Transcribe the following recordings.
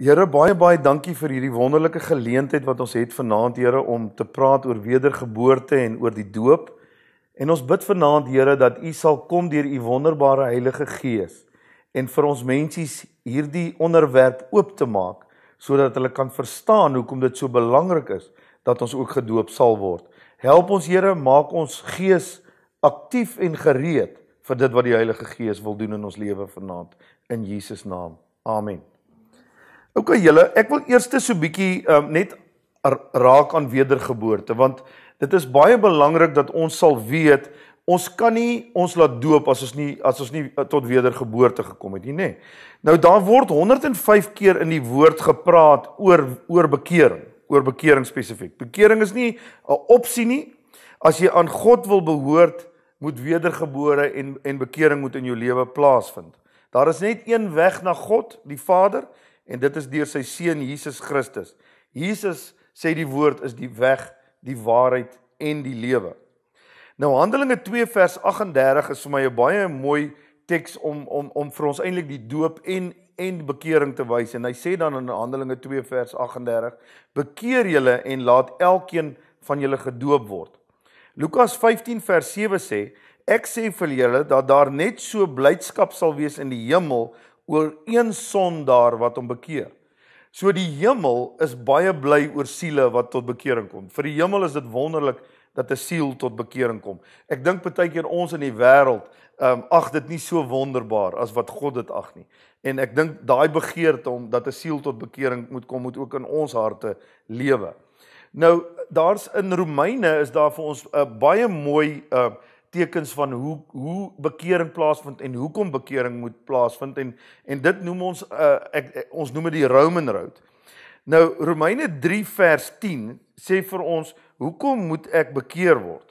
Here baie baie dankie vir hierdie wonderlike geleentheid wat ons het vanaand Here om te praat oor wedergeboorte en oor die doop. En ons bid vanaand Here dat U sal kom deur U wonderbare Heilige Gees en vir ons mensies hierdie onderwerp oop te maak sodat hulle kan verstaan hoekom dit so belangrik is dat ons ook gedoop sal word. Help ons Here, maak ons gees aktief en gereed vir dit wat die Heilige Gees wil doen in ons lewe vanaand in Jesus naam. Amen. OK julle, ek wil eers so 'n bietjie um, net raak aan wedergeboorte want dit is baie belangrik dat ons sal weet ons kan nie ons laat doop as ons nie as ons nie eh, tot wedergeboorte gekom het nie, nê. Nou daar word 105 keer in die woord gepraat oor oor bekering, oor bekering spesifiek. Bekering is nie 'n opsie nie. As jy aan God wil behoort, moet wedergebore en en bekering moet in jou lewe plaasvind. Daar is net een weg na God, die Vader en dit is deur sy seun Jesus Christus. Jesus sê die woord is die weg, die waarheid en die lewe. Nou Handelinge 2 vers 38 is vir my 'n baie mooi teks om om om vir ons eintlik die doop en en bekering te wys en hy sê dan in Handelinge 2 vers 38: "Bekeer julle en laat elkeen van julle gedoop word." Lukas 15 vers 7 sê: "Ek sê vir julle dat daar net so blydskap sal wees in die hemel oor een sondaar wat hom bekeer. So die hemel is baie bly oor siele wat tot bekering kom. Vir die hemel is dit wonderlik dat 'n siel tot bekering kom. Ek dink baie keer ons in die wêreld, ehm um, ag dit nie so wonderbaar as wat God dit ag nie. En ek dink daai begeerte om dat 'n siel tot bekering moet kom moet ook in ons harte lewe. Nou daar's in Romeine is daar vir ons 'n uh, eh, baie mooi ehm uh, tekens van hoe hoe bekering plaasvind en hoekom bekering moet plaasvind en en dit noem ons uh, ek, ek eh, ons noem dit die Roman Road. Nou Romeine 3 vers 10 sê vir ons hoekom moet ek bekeer word?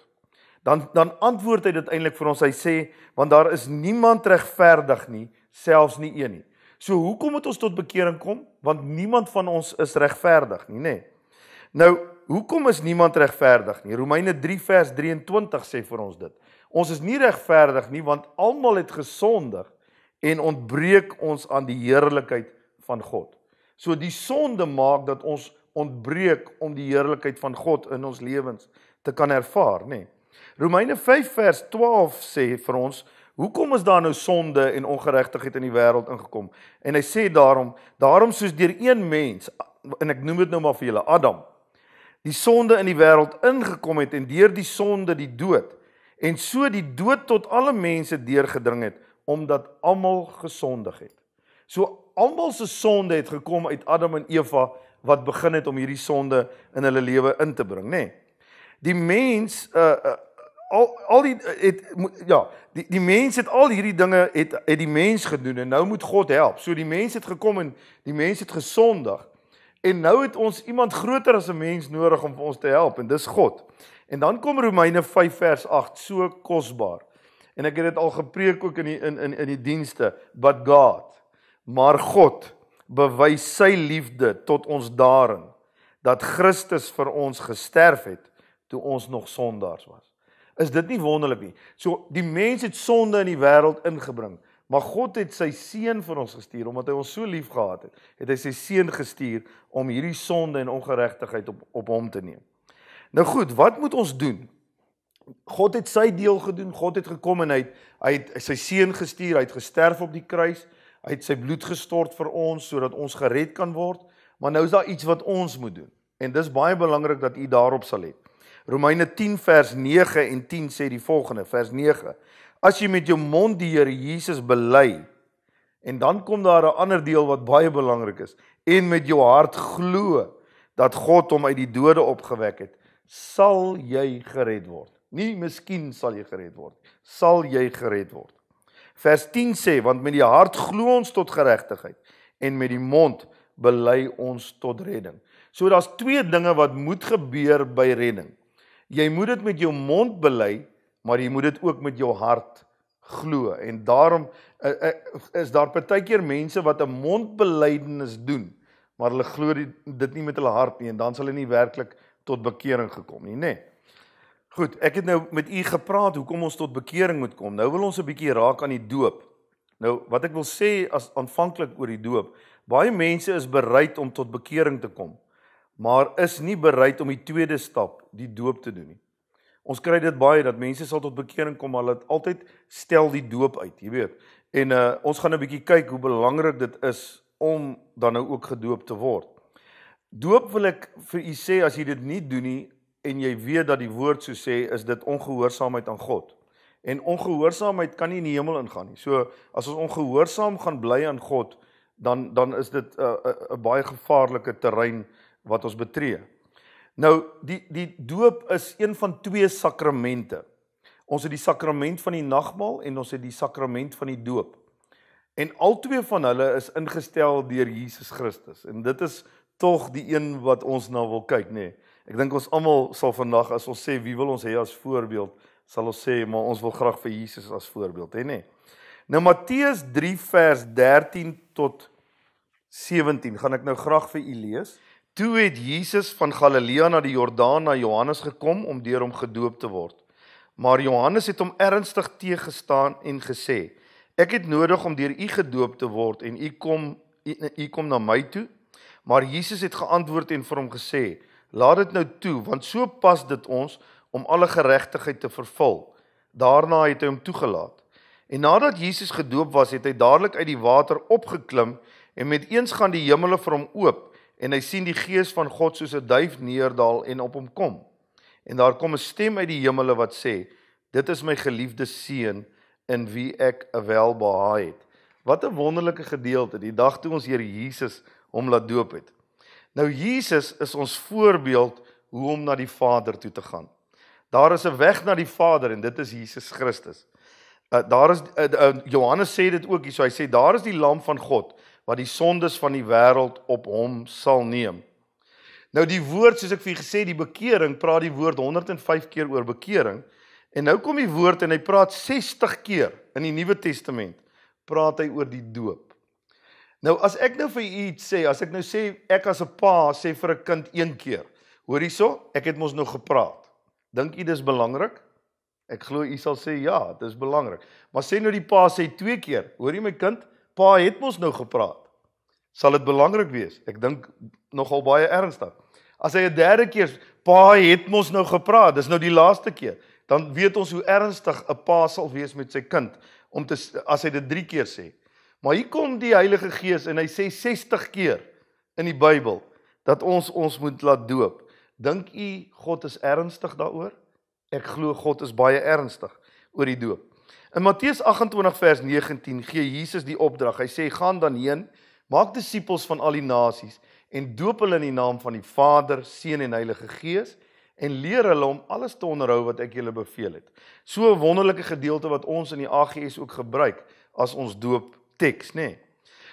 Dan dan antwoord hy dit eintlik vir ons. Hy sê want daar is niemand regverdig nie, selfs nie een nie. So hoekom moet ons tot bekering kom? Want niemand van ons is regverdig nie, nê? Nou Hoekom is niemand regverdig nie? Romeine 3 vers 23 sê vir ons dit. Ons is nie regverdig nie want almal het gesondig en ontbreek ons aan die heerlikheid van God. So die sonde maak dat ons ontbreek om die heerlikheid van God in ons lewens te kan ervaar, nê. Romeine 5 vers 12 sê vir ons, hoekom is daar nou sonde en ongeregtigheid in die wêreld ingekom? En hy sê daarom, daarom soos deur een mens en ek noem dit nou maar vir julle, Adam, die sonde in die wêreld ingekom het en deur die sonde die dood en so die dood tot alle mense deurgedring het omdat almal gesondig het. So almal se sonde het gekom uit Adam en Eva wat begin het om hierdie sonde in hulle lewe in te bring, nê. Nee. Die mens uh, uh al al die uh, het ja, die die mens het al hierdie dinge het het die mens gedoen en nou moet God help. So die mens het gekom en die mens het gesondig. En nou het ons iemand groter as 'n mens nodig om vir ons te help en dis God. En dan kom Romeine 5 vers 8 so kosbaar. En ek het dit al gepreek ook in die in in in die dienste, but God. Maar God bewys sy liefde tot ons daarin dat Christus vir ons gesterf het toe ons nog sondaars was. Is dit nie wonderlik nie? So die mens het sonde in die wêreld ingebring, maar God het sy seun vir ons gestuur omdat hy ons so liefgehad het. Het hy sy seun gestuur om hierdie sonde en ongeregtigheid op op hom te neem. Nou goed, wat moet ons doen? God het sy deel gedoen. God het gekom en hy hy het sy seun gestuur. Hy het gesterf op die kruis. Hy het sy bloed gestort vir ons sodat ons gered kan word. Maar nou is daar iets wat ons moet doen. En dis baie belangrik dat u daarop sal let. Romeine 10 vers 9 en 10 sê die volgende, vers 9: As jy met jou mond die Here Jesus bely en dan kom daar 'n ander deel wat baie belangrik is en met jou hart glo dat God hom uit die dode opgewek het, sal jy gered word. Nie miskien sal jy gered word. Sal jy gered word. Vers 10 sê want met die hart glo ons tot geregtigheid en met die mond bely ons tot redding. So daar's twee dinge wat moet gebeur by redding. Jy moet dit met jou mond bely, maar jy moet dit ook met jou hart glo. En daarom eh, eh, is daar partykeer mense wat 'n mondbelydenis doen, maar hulle glo dit nie met hulle hart nie en dan sal hulle nie werklik tot bekering gekom nie, né? Goed, ek het nou met u gepraat hoekom ons tot bekering moet kom. Nou wil ons 'n bietjie raak aan die doop. Nou, wat ek wil sê as aanvanklik oor die doop, baie mense is bereid om tot bekering te kom, maar is nie bereid om die tweede stap, die doop te doen nie. Ons kry dit baie dat mense sal tot bekering kom, maar hulle altyd stel die doop uit, jy weet. En uh ons gaan 'n bietjie kyk hoe belangrik dit is om dan nou ook gedoop te word. Doop wil ek vir u sê as jy dit nie doen nie en jy weet dat die woord so sê, is dit ongehoorsaamheid aan God. En ongehoorsaamheid kan nie in die hemel ingaan nie. So as ons ongehoorsaam gaan bly aan God, dan dan is dit 'n uh, 'n baie gevaarlike terrein wat ons betree. Nou die die doop is een van twee sakramente. Ons het die sakrament van die nagmaal en ons het die sakrament van die doop. En albei van hulle is ingestel deur Jesus Christus. En dit is tog die een wat ons na wil kyk, nê. Nee. Ek dink ons almal sal vandag as ons sê wie wil ons hê as voorbeeld, sal ons sê maar ons wil graag vir Jesus as voorbeeld hê, nê. Nee. Nou Matteus 3 vers 13 tot 17 gaan ek nou graag vir u lees. Toe het Jesus van Galilea na die Jordaan na Johannes gekom om deur hom gedoop te word. Maar Johannes het hom ernstig teëgestaan en gesê: "Ek het nodig om deur u gedoop te word en u kom u kom na my toe." Maar Jesus het geantwoord en vir hom gesê: "Laat dit nou toe, want so pas dit ons om alle geregtigheid te vervul." Daarna het hy hom toegelaat. En nadat Jesus gedoop was, het hy dadelik uit die water opgeklim en met eens gaan die hemele vir hom oop en hy sien die gees van God soos 'n duif neerdal en op hom kom. En daar kom 'n stem uit die hemele wat sê: "Dit is my geliefde seun in wie ek welbehaag het." Wat 'n wonderlike gedeelte. Die dag toe ons Here Jesus hom laat doop het. Nou Jesus is ons voorbeeld hoe om na die Vader toe te gaan. Daar is 'n weg na die Vader en dit is Jesus Christus. Uh, daar is uh, uh, Johannes sê dit ook hierso, hy sê daar is die lam van God wat die sondes van die wêreld op hom sal neem. Nou die woord soos ek vir julle gesê die bekering praat die woord 105 keer oor bekering en nou kom die woord en hy praat 60 keer in die Nuwe Testament praat hy oor die doop. Nou as ek nou vir u sê, as ek nou sê ek as 'n pa sê vir 'n kind een keer. Hoor hierso, ek het mos nou gepraat. Dink u dis belangrik? Ek glo u sal sê ja, dit is belangrik. Maar sê nou die pa sê twee keer. Hoor jy my kind? Pa het mos nou gepraat. Sal dit belangrik wees? Ek dink nogal baie ernstig. As hy 'n derde keer pa het mos nou gepraat, dis nou die laaste keer, dan weet ons hoe ernstig 'n pa sal wees met sy kind om te as hy dit 3 keer sê. Maar hier kom die Heilige Gees en hy sê 60 keer in die Bybel dat ons ons moet laat doop. Dink u God is ernstig daaroor? Ek glo God is baie ernstig oor die doop. In Matteus 28 vers 19 gee Jesus die opdrag. Hy sê: "Gaan dan heen, maak disippels van al die nasies en doop hulle in die naam van die Vader, Seun en Heilige Gees en leer hulle om alles te onderhou wat ek julle beveel het." So 'n wonderlike gedeelte wat ons in die AGS ook gebruik as ons doop teks, nê. Nee.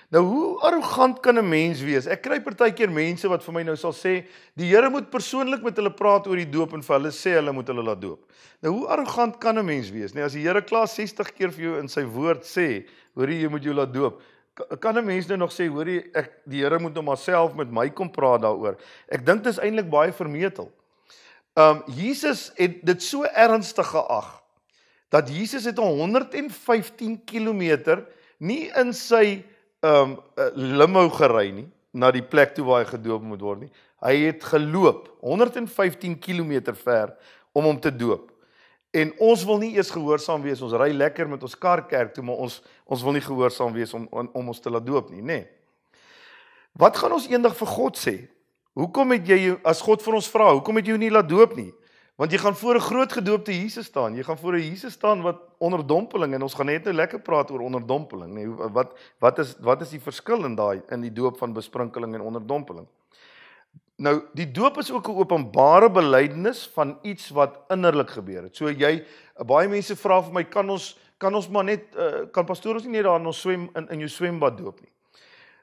Nou hoe arrogant kan 'n mens wees? Ek kry partykeer mense wat vir my nou sal sê, "Die Here moet persoonlik met hulle praat oor die doop en vir hulle sê hulle moet hulle laat doop." Nou hoe arrogant kan 'n mens wees, nê? Nee, as die Here klaar 60 keer vir jou in sy woord sê, "Hoorie, jy moet jou laat doop." Kan 'n mens nou nog sê, "Hoorie, ek die Here moet nou maar self met my kom praat daaroor." Ek dink dit is eintlik baie vermetel. Um Jesus het dit so ernstig geag dat Jesus het 115 km nie in sy um limo gery nie na die plek toe waar hy gedoop moet word nie. Hy het geloop 115 km ver om hom te doop. En ons wil nie eers gehoorsaam wees. Ons ry lekker met ons kar kerk toe, maar ons ons wil nie gehoorsaam wees om om, om ons te laat doop nie, nê. Nee. Wat gaan ons eendag vir God sê? Hoekom het jy as God vir ons vra, hoekom het jy hom nie laat doop nie? Want jy gaan voor 'n groot gedoopte Jesus staan. Jy gaan voor 'n Jesus staan wat onderdompeling en ons gaan net nou lekker praat oor onderdompeling, nê. Nee, wat wat is wat is die verskil in daai in die doop van besprinkeling en onderdompeling? Nou, die doop is ook 'n openbare belydenis van iets wat innerlik gebeur het. So jy baie mense vra vir my, kan ons kan ons maar net eh, kan pastoors nie net daar in ons swem in in jou swembad doop nie.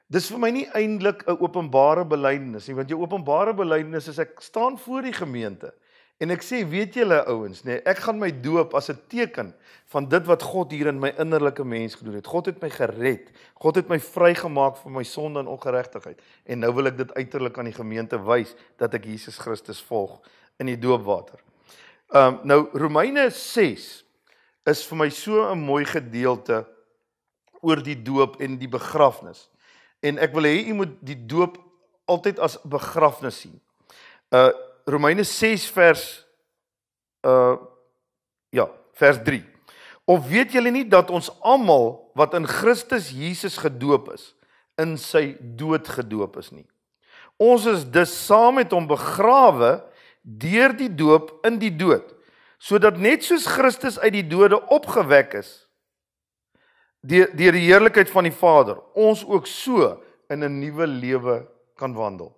Dis vir my nie eintlik 'n openbare belydenis nie, want jou openbare belydenis is ek staan voor die gemeente En ek sê, weet julle ouens, nee, ek gaan my doop as 'n teken van dit wat God hier in my innerlike mens gedoen het. God het my gered. God het my vrygemaak van my sonde en ongeregtigheid. En nou wil ek dit uiterlik aan die gemeente wys dat ek Jesus Christus volg in die doopwater. Ehm um, nou Romeine 6 is vir my so 'n mooi gedeelte oor die doop en die begrafnis. En ek wil hê u moet die doop altyd as begrafnis sien. Uh Romeine 6 vers uh ja, vers 3. Of weet julle nie dat ons almal wat in Christus Jesus gedoop is, in sy dood gedoop is nie. Ons is dus saam met hom begrawe deur die doop in die dood, sodat net soos Christus uit die dode opgewek is deur die heerlikheid van die Vader, ons ook so in 'n nuwe lewe kan wandel.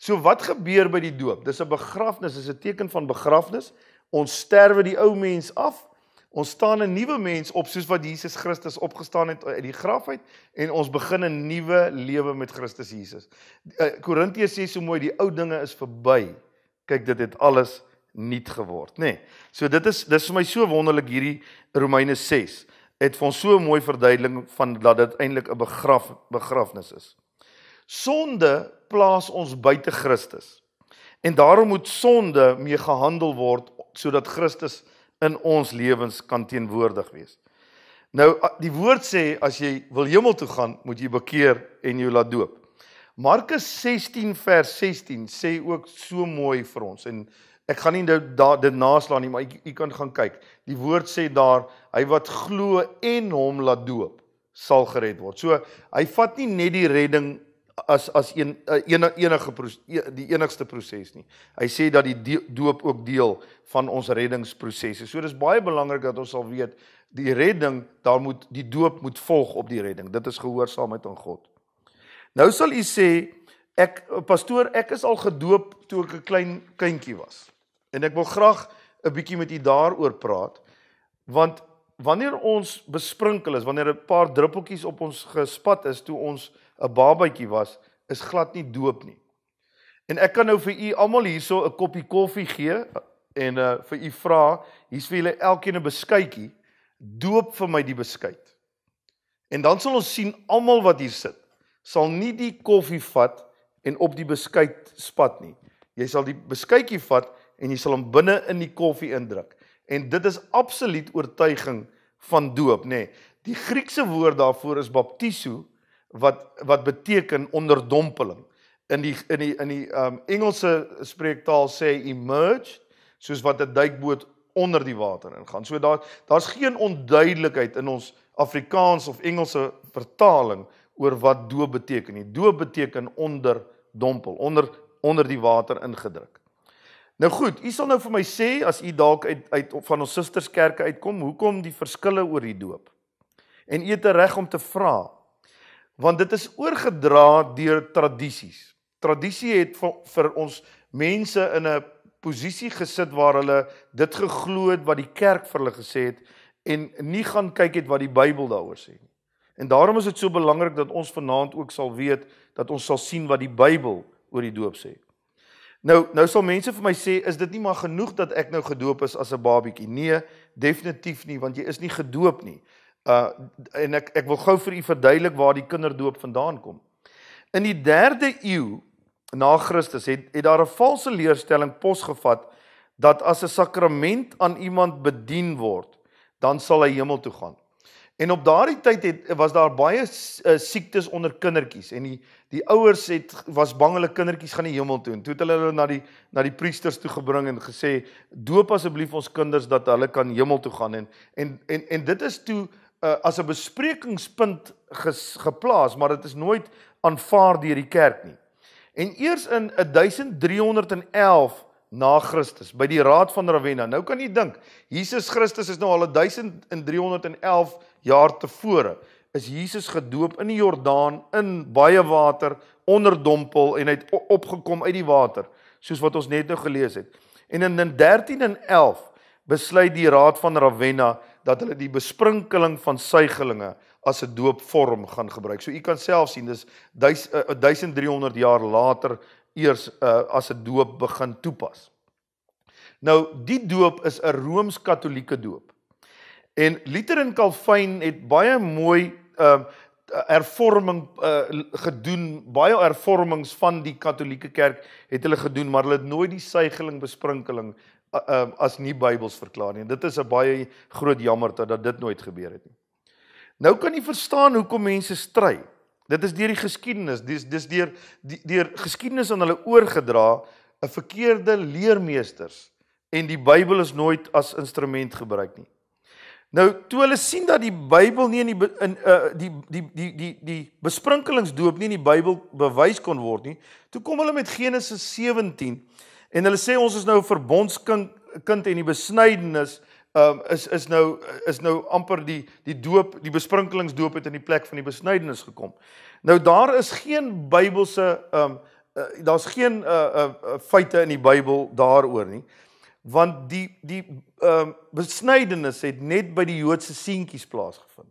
So wat gebeur by die doop? Dis 'n begrafnis, dis 'n teken van begrafnis. Ons sterwe die ou mens af. Ons staan 'n nuwe mens op soos wat Jesus Christus opgestaan het uit die graf uit en ons begin 'n nuwe lewe met Christus Jesus. Eh, Korintië sê so mooi die ou dinge is verby. Kyk dit het alles nuut geword, nê. Nee. So dit is dis vir my so wonderlik hierdie Romeine 6 het vir ons so 'n mooi verduideliking van dat dit eintlik 'n begraf begrafnis is. Sonde plaas ons buite Christus. En daarom moet sonde mee gehandel word sodat Christus in ons lewens kan teenwoordig wees. Nou die woord sê as jy wil hemel toe gaan, moet jy bekeer en jou laat doop. Markus 16 vers 16 sê ook so mooi vir ons en ek gaan nie dit nou da, dit naslaan nie, maar u kan gaan kyk. Die woord sê daar hy wat glo en hom laat doop sal gered word. So hy vat nie net die redding as as een eh, ene, enige e, die enigste proses nie. Hy sê dat die doop ook deel van ons reddingsproses is. So dis baie belangrik dat ons sal weet die redding, daar moet die doop moet volg op die redding. Dit is gehoorsaamheid aan God. Nou sal u sê ek pastoor, ek is al gedoop toe ek 'n klein kindjie was. En ek wil graag 'n bietjie met u daaroor praat want wanneer ons besprinkel is, wanneer 'n paar druppeltjies op ons gespat is toe ons 'n babatjie was, is glad nie doop nie. En ek kan nou vir u almal hierso 'n koppie koffie gee eh, en uh vir u vra, hier's vir julle elkeen 'n beskuitjie, doop vir my die beskuit. En dan sal ons sien almal wat hier sit, sal nie die koffie vat en op die beskuit spat nie. Jy sal die beskuitjie vat en jy sal hom binne in die koffie indruk. En dit is absoluut oortuiging van doop, nê. Nee, die Griekse woord daarvoor is baptiso wat wat beteken onderdompeling. In die in die in die um Engelse spreektaal sê emerge soos wat 'n duikboot onder die water ingaan. So daar daar's geen onduidelikheid in ons Afrikaans of Engelse vertaling oor wat doop beteken. Die doop beteken onderdompel, onder onder die water ingedruk. Nou goed, u sal nou vir my sê as u dalk uit uit van ons susterskerke uitkom, hoekom die verskille oor die doop? En u het reg om te vra want dit is oorgedra deur tradisies. Tradisie het vir, vir ons mense in 'n posisie gesit waar hulle dit geglo het wat die kerk vir hulle gesê het en nie gaan kyk het wat die Bybel daaroor sê nie. En daarom is dit so belangrik dat ons vanaand ook sal weet dat ons sal sien wat die Bybel oor die doop sê. Nou nou sal mense vir my sê is dit nie maar genoeg dat ek nou gedoop is as 'n babietjie? Nee, definitief nie want jy is nie gedoop nie uh en ek ek wil gou vir u verduidelik waar die kinderdoop vandaan kom. In die 3de eeu na Christus het het daar 'n valse leerstelling posgevat dat as 'n sakrament aan iemand bedien word, dan sal hy hemel toe gaan. En op daardie tyd het was daar baie uh, siektes onder kindertjies en die die ouers het was bang hulle kindertjies gaan die hemel toe en toe het hulle hulle na die na die priesters toe gebring en gesê doop asseblief ons kinders dat hulle kan hemel toe gaan en en en en dit is toe uh, as 'n besprekingspunt ges, geplaas, maar dit is nooit aanvaar deur die kerk nie. En eers in 1311 na Christus by die Raad van Ravenna. Nou kan jy dink, Jesus Christus is nou al 1311 jaar tevore is Jesus gedoop in die Jordaan in baie water onderdompel en hy het opgekom uit die water soos wat ons net nou gelees het. En in 13 en 11 besluit die Raad van Ravenna dat hulle die besprinkeling van suigelinge as 'n doopvorm gaan gebruik. So u kan self sien dis 1300 eh, eh, jaar later eers uh, as 'n doop begin toepas. Nou die doop is 'n Rooms-Katolieke doop. En Luther en Calvin het baie mooi ehm uh, hervorming uh, gedoen. Baie hervormings van die Katolieke Kerk het hulle gedoen, maar hulle het nooit die suigeling besprinkeling uh, as nie Bybels verklaar nie. Dit is 'n baie groot jammerte dat dit nooit gebeur het nie. Nou kan jy verstaan hoekom mense stry. Dit is deur die geskiedenis, dis dis deur deur geskiedenis aan hulle oorgedra, 'n verkeerde leermeesters en die Bybel is nooit as instrument gebruik nie. Nou toe hulle sien dat die Bybel nie in die in uh, die die die die die besprinkelingsdoop nie in die Bybel bewys kon word nie, toe kom hulle met Genesis 17 En hulle sê ons is nou verbondskind kind en die besnydenis um, is is nou is nou amper die die doop, die besprinkelingsdoop het in die plek van die besnydenis gekom. Nou daar is geen Bybelse um uh, daar's geen uh, uh, feite in die Bybel daaroor nie. Want die die um besnydenis het net by die Joodse seentjies plaasgevind.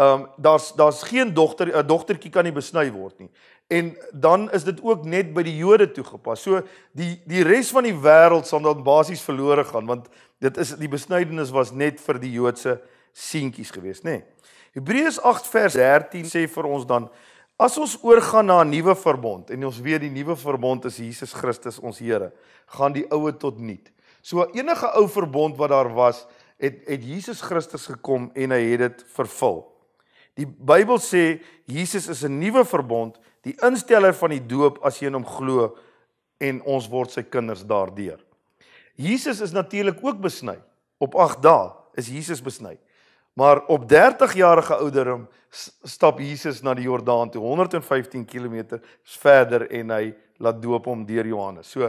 Um daar's daar's geen dogter 'n dogtertjie kan nie besny word nie en dan is dit ook net by die Jode toegepas. So die die res van die wêreld sal dan basies verlore gaan want dit is die besnydenis was net vir die Joodse seentjies geweest, nê. Nee. Hebreërs 8 vers 13 sê vir ons dan as ons oorgaan na 'n nuwe verbond en ons weet die nuwe verbond is Jesus Christus ons Here, gaan die oue tot nul. So enige ou verbond wat daar was, het het Jesus Christus gekom en hy het dit vervul. Die Bybel sê Jesus is 'n nuwe verbond die insteller van die doop as jy in hom glo en ons word sy kinders daardeur. Jesus is natuurlik ook besny. Op 8 dae is Jesus besny. Maar op 30 jarige ouderdom stap Jesus na die Jordaan toe 115 km verder en hy laat doop hom deur Johannes. So,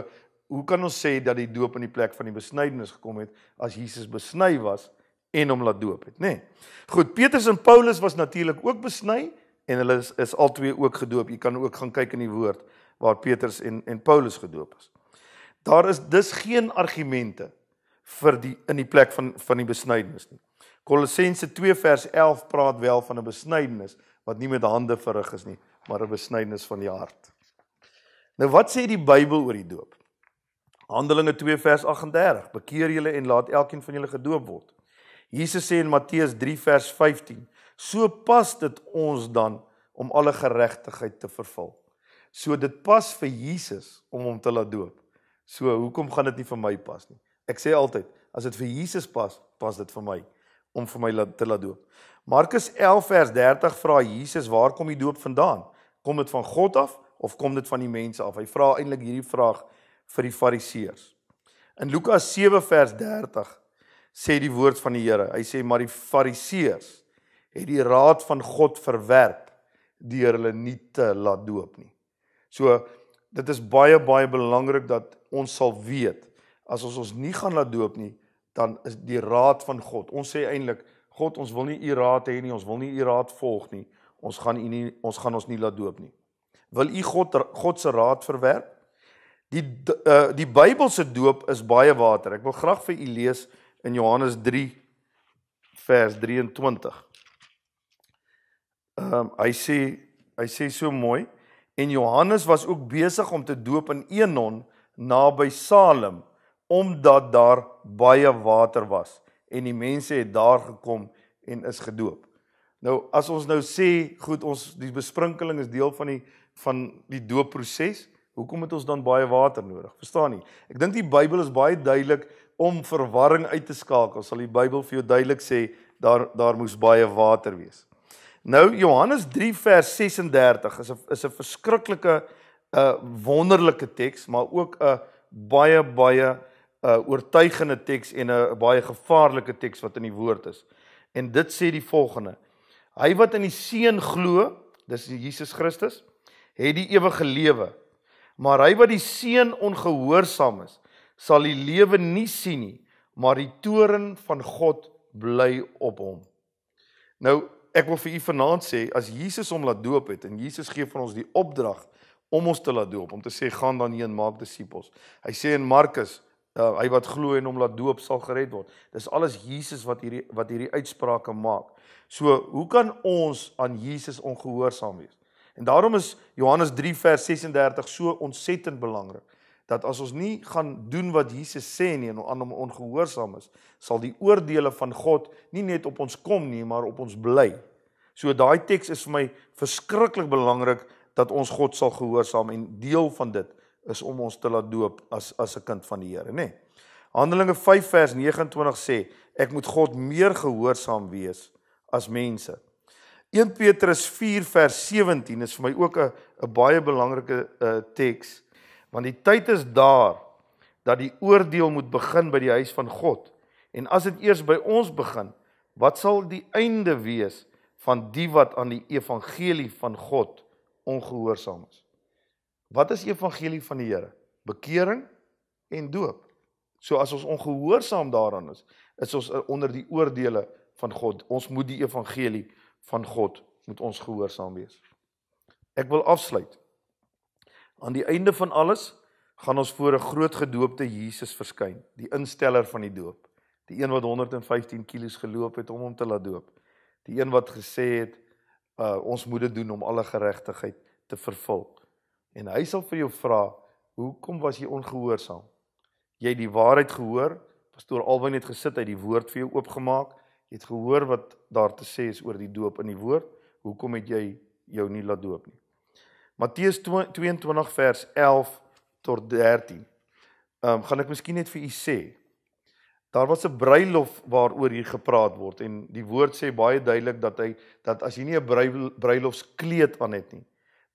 hoe kan ons sê dat die doop in die plek van die besnydenis gekom het as Jesus besny was en hom laat doop het, nê? Nee. Goed, Petrus en Paulus was natuurlik ook besny en hulle is, is albei ook gedoop. Jy kan ook gaan kyk in die woord waar Petrus en en Paulus gedoop is. Daar is dus geen argumente vir die in die plek van van die besnydenis nie. Kolossense 2 vers 11 praat wel van 'n besnydenis wat nie met hande verrig is nie, maar 'n besnydenis van die hart. Nou wat sê die Bybel oor die doop? Handelinge 2 vers 38: Bekeer julle en laat elkeen van julle gedoop word. Jesus sê in Matteus 3 vers 15: So pas dit ons dan om alle geregtigheid te vervul. So dit pas vir Jesus om hom te laat doop. So hoekom gaan dit nie vir my pas nie? Ek sê altyd, as dit vir Jesus pas, pas dit vir my om vir my te laat doop. Markus 11 vers 30 vra Jesus, "Waar kom die doop vandaan? Kom dit van God af of kom dit van die mense af?" Hy vra eintlik hierdie vraag vir die Fariseërs. In Lukas 7 vers 30 sê die woord van die Here, hy sê maar die Fariseërs het die raad van God verwerp deur hulle nie te laat doop nie. So dit is baie baie belangrik dat ons sal weet as ons ons nie gaan laat doop nie, dan is die raad van God. Ons sê eintlik God, ons wil nie u raad hê nie, ons wil nie u raad volg nie. Ons gaan u nie ons gaan ons nie laat doop nie. Wil u God God se raad verwerp? Die die, uh, die Bybelse doop is baie water. Ek wil graag vir u lees in Johannes 3 vers 23. Ehm um, hy sê hy sê so mooi en Johannes was ook besig om te doop in Enon naby Salem omdat daar baie water was en die mense het daar gekom en is gedoop. Nou as ons nou sê goed ons die besprinkeling is deel van die van die doopproses, hoekom het ons dan baie water nodig? Verstaan nie. Ek dink die Bybel is baie duidelik om verwarring uit te skakel. Sal die Bybel vir jou duidelik sê daar daar moes baie water wees. Nou Johannes 3 vers 36 is 'n is 'n verskriklike 'n eh, wonderlike teks, maar ook 'n baie baie 'n eh, oortuigende teks en 'n baie gevaarlike teks wat in die woord is. En dit sê die volgende: Hy wat in die seun glo, dis Jesus Christus, het die ewige lewe. Maar hy wat die seun ongehoorsaam is, sal die lewe nie sien nie, maar die toren van God bly op hom. Nou ek wil vir u vanaand sê as Jesus hom laat doop het en Jesus gee vir ons die opdrag om ons te laat doop om te sê gaan dan heen maak disippels. Hy sê in Markus uh, hy wat glo en hom laat doop sal gered word. Dis alles Jesus wat hierdie wat hierdie uitsprake maak. So, hoe kan ons aan Jesus ongehoorsaam wees? En daarom is Johannes 3 vers 36 so ontsettend belangrik dat as ons nie gaan doen wat Jesus sê nie en aan hom ongehoorsaam is, sal die oordeele van God nie net op ons kom nie, maar op ons bly. So daai teks is vir my verskriklik belangrik dat ons God sal gehoorsaam en deel van dit is om ons te laat doop as as 'n kind van die Here, nê. Nee. Handelinge 5 vers 29 sê ek moet God meer gehoorsaam wees as mense. 1 Petrus 4 vers 17 is vir my ook 'n 'n baie belangrike uh, teks want die tyd is daar dat die oordeel moet begin by die huis van God. En as dit eers by ons begin, wat sal die einde wees van die wat aan die evangelie van God ongehoorsaam is? Wat is evangelie van die Here? Bekering en doop. So as ons ongehoorsaam daaraan is, is ons onder die oordeele van God. Ons moet die evangelie van God moet ons gehoorsaam wees. Ek wil afsluit. Aan die einde van alles gaan ons voor 'n groot gedoopte Jesus verskyn, die insteller van die doop, die een wat 115 kilos geloop het om hom te laat doop, die een wat gesê het uh, ons moet dit doen om alle geregtigheid te vervul. En hy sal vir jou vra, "Hoekom was jy ongehoorsaam?" Jy het die waarheid gehoor, pastoor Alwyn het gesit uit die woord vir jou oopgemaak. Jy het gehoor wat daar te sê is oor die doop in die woord. Hoekom het jy jou nie laat doop nie? Matteus 22 vers 11 tot 13. Ehm um, gaan ek miskien net vir u sê. Daar was 'n bruilof waaroor hier gepraat word en die woord sê baie duidelik dat hy dat as jy nie 'n bruilofskleed aan het nie,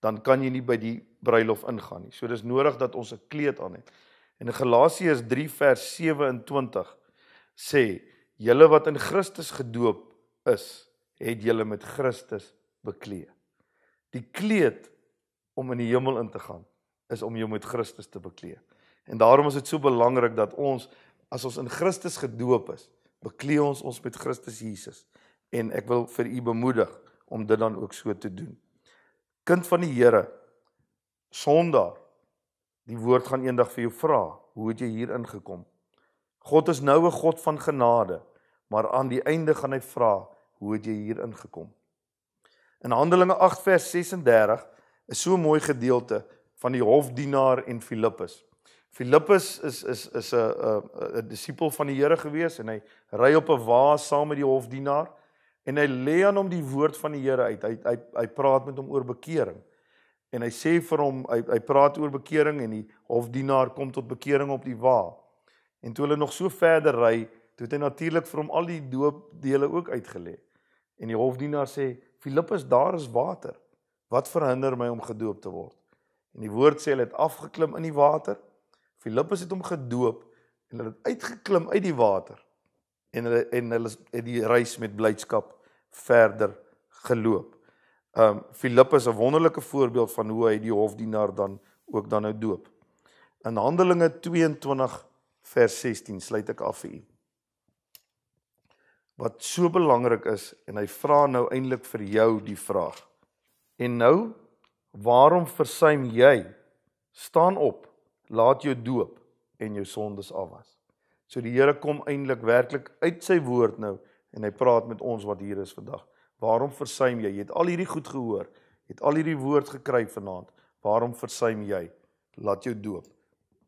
dan kan jy nie by die bruilof ingaan nie. So dis nodig dat ons 'n kleed aan het. En Galasiërs 3 vers 27 sê: "Julle wat in Christus gedoop is, het julle met Christus bekleed." Die kleed om in die hemel in te gaan is om jou met Christus te bekleë. En daarom is dit so belangrik dat ons as ons in Christus gedoop is, bekleë ons ons met Christus Jesus. En ek wil vir u bemoedig om dit dan ook so te doen. Kind van die Here, Sondag die woord gaan eendag vir jou vra, hoe het jy hier ingekom? God is nou 'n God van genade, maar aan die einde gaan hy vra, hoe het jy hier ingekom? In Handelinge 8 vers 36 is so 'n mooi gedeelte van die hofdienaar en Filippus. Filippus is is is 'n 'n disipel van die Here gewees en hy ry op 'n wa saam met die hofdienaar en hy lê aan hom die woord van die Here uit. Hy hy hy praat met hom oor bekering. En hy sê vir hom hy hy praat oor bekering en die hofdienaar kom tot bekering op die wa. En toe hulle nog so verder ry, toe het hy natuurlik vir hom al die doopdele ook uitgelê. En die hofdienaar sê: "Filippus, daar is water." Wat verhinder my om gedoop te word? En die woord sê hy het afgeklim in die water. Filippus het hom gedoop en hulle het uitgeklim uit die water. En hulle en hulle het die reis met blydskap verder geloop. Ehm um, Filippus 'n wonderlike voorbeeld van hoe hy die hofdienaar dan ook dan nou doop. In Handelinge 22 vers 16 sluit ek af vir u. Wat so belangrik is en hy vra nou eintlik vir jou die vraag. En nou, waarom versuim jy? Staan op, laat jou doop en jou sondes afwas. So die Here kom eintlik werklik uit sy woord nou en hy praat met ons wat hier is vandag. Waarom versuim jy? Jy het al hierdie goed gehoor, jy het al hierdie woord gekry vanaand. Waarom versuim jy? Laat jou doop.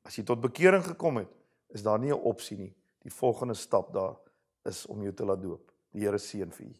As jy tot bekering gekom het, is daar nie 'n opsie nie. Die volgende stap daar is om jou te laat doop. Die Here seën vir jou.